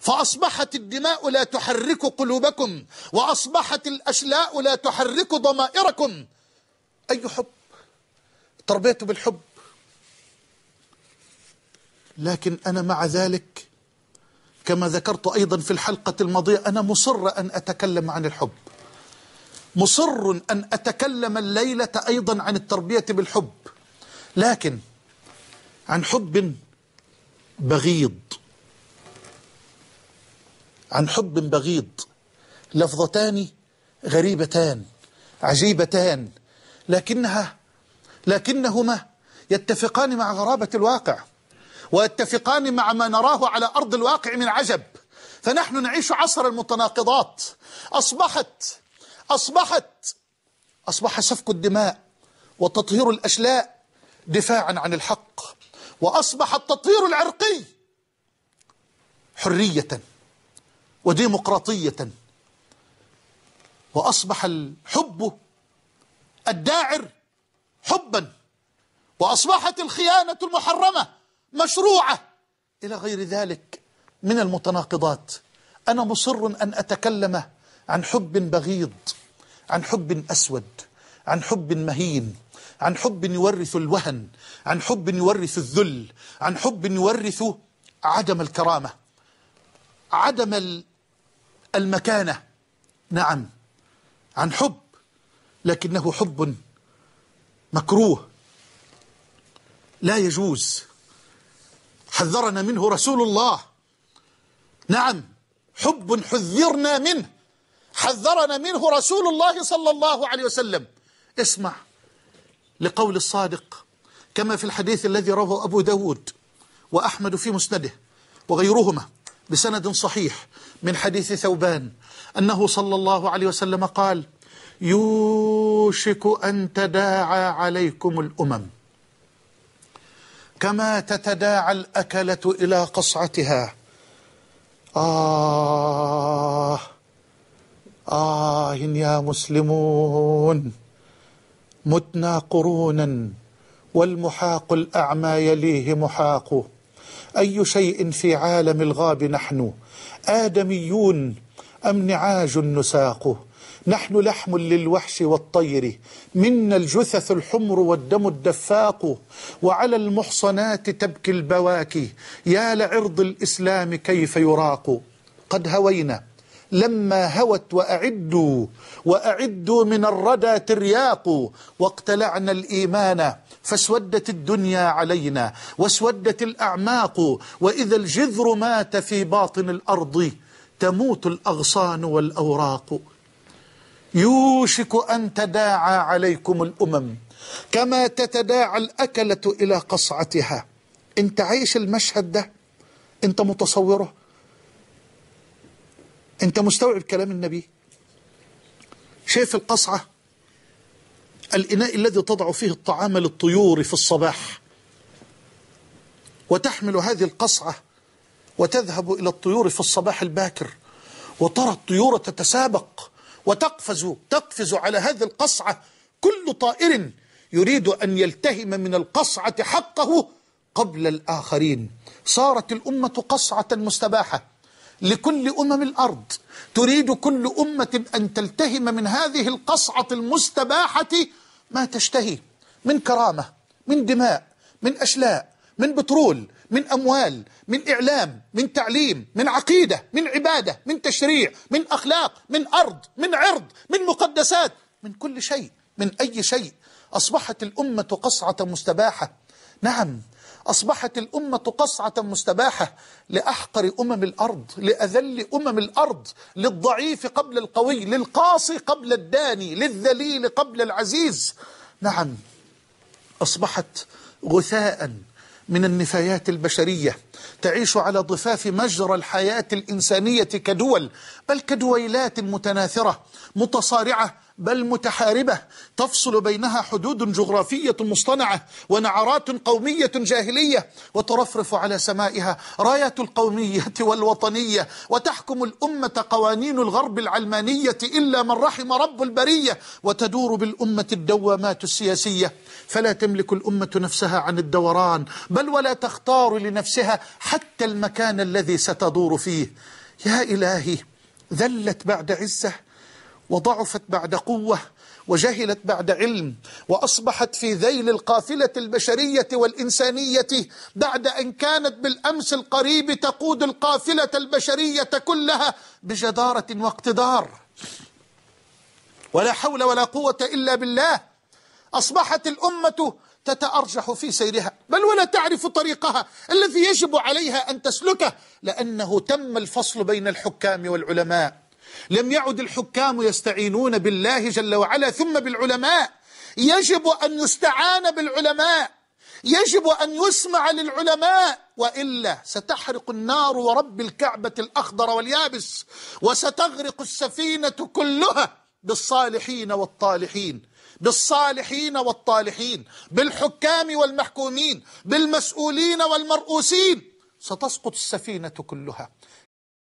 فأصبحت الدماء لا تحرك قلوبكم وأصبحت الأشلاء لا تحرك ضمائركم أي حب تربيت بالحب لكن أنا مع ذلك كما ذكرت أيضا في الحلقة الماضية أنا مصر أن أتكلم عن الحب مصر أن أتكلم الليلة أيضا عن التربية بالحب لكن عن حب بغيض عن حب بغيض لفظتان غريبتان عجيبتان لكنها لكنهما يتفقان مع غرابة الواقع ويتفقان مع ما نراه على أرض الواقع من عجب فنحن نعيش عصر المتناقضات أصبحت أصبحت أصبح سفك الدماء وتطهير الأشلاء دفاعا عن الحق وأصبح التطهير العرقي حرية وديمقراطية وأصبح الحب الداعر حبا وأصبحت الخيانة المحرمة مشروعة إلى غير ذلك من المتناقضات أنا مصر أن أتكلم عن حب بغيض عن حب أسود عن حب مهين عن حب يورث الوهن عن حب يورث الذل عن حب يورث عدم الكرامة عدم المكانة نعم عن حب لكنه حب مكروه لا يجوز حذرنا منه رسول الله نعم حب حذرنا منه حذرنا منه رسول الله صلى الله عليه وسلم اسمع لقول الصادق كما في الحديث الذي رواه أبو داود وأحمد في مسنده وغيرهما بسند صحيح من حديث ثوبان أنه صلى الله عليه وسلم قال يوشك أن تداعى عليكم الأمم كما تتداعى الأكلة إلى قصعتها آه آه يا مسلمون متنا قرونا والمحاق الأعمى يليه محاقه أي شيء في عالم الغاب نحن آدميون أم نعاج نساقه نحن لحم للوحش والطير منا الجثث الحمر والدم الدفاق وعلى المحصنات تبكي البواكي يا لعرض الإسلام كيف يراق قد هوينا لما هوت وأعدوا وأعدوا من الردى ترياق واقتلعنا الإيمان فاسودت الدنيا علينا واسودت الأعماق وإذا الجذر مات في باطن الأرض تموت الأغصان والأوراق يوشك أن تداعى عليكم الأمم كما تتداعى الأكلة إلى قصعتها انت عايش المشهد ده انت متصوره أنت مستوعب كلام النبي شايف القصعة الإناء الذي تضع فيه الطعام للطيور في الصباح وتحمل هذه القصعة وتذهب إلى الطيور في الصباح الباكر وترى الطيور تتسابق وتقفز تقفز على هذه القصعة كل طائر يريد أن يلتهم من القصعة حقه قبل الآخرين صارت الأمة قصعة مستباحة لكل أمم الأرض تريد كل أمة أن تلتهم من هذه القصعة المستباحة ما تشتهي من كرامة من دماء من أشلاء من بترول من أموال من إعلام من تعليم من عقيدة من عبادة من تشريع من أخلاق من أرض من عرض من مقدسات من كل شيء من أي شيء أصبحت الأمة قصعة مستباحة نعم أصبحت الأمة قصعة مستباحة لأحقر أمم الأرض لأذل أمم الأرض للضعيف قبل القوي للقاصي قبل الداني للذليل قبل العزيز نعم أصبحت غثاء من النفايات البشرية تعيش على ضفاف مجرى الحياة الإنسانية كدول بل كدويلات متناثرة متصارعة بل متحاربة تفصل بينها حدود جغرافية مصطنعة ونعرات قومية جاهلية وترفرف على سمائها راية القومية والوطنية وتحكم الأمة قوانين الغرب العلمانية إلا من رحم رب البرية وتدور بالأمة الدوامات السياسية فلا تملك الأمة نفسها عن الدوران بل ولا تختار لنفسها حتى المكان الذي ستدور فيه يا إلهي ذلت بعد عزه وضعفت بعد قوة وجهلت بعد علم وأصبحت في ذيل القافلة البشرية والإنسانية بعد أن كانت بالأمس القريب تقود القافلة البشرية كلها بجدارة واقتدار ولا حول ولا قوة إلا بالله أصبحت الأمة تتأرجح في سيرها بل ولا تعرف طريقها الذي يجب عليها أن تسلكه لأنه تم الفصل بين الحكام والعلماء لم يعد الحكام يستعينون بالله جل وعلا ثم بالعلماء يجب أن يستعان بالعلماء يجب أن يسمع للعلماء وإلا ستحرق النار ورب الكعبة الأخضر واليابس وستغرق السفينة كلها بالصالحين والطالحين بالصالحين والطالحين بالحكام والمحكومين بالمسؤولين والمرؤوسين ستسقط السفينة كلها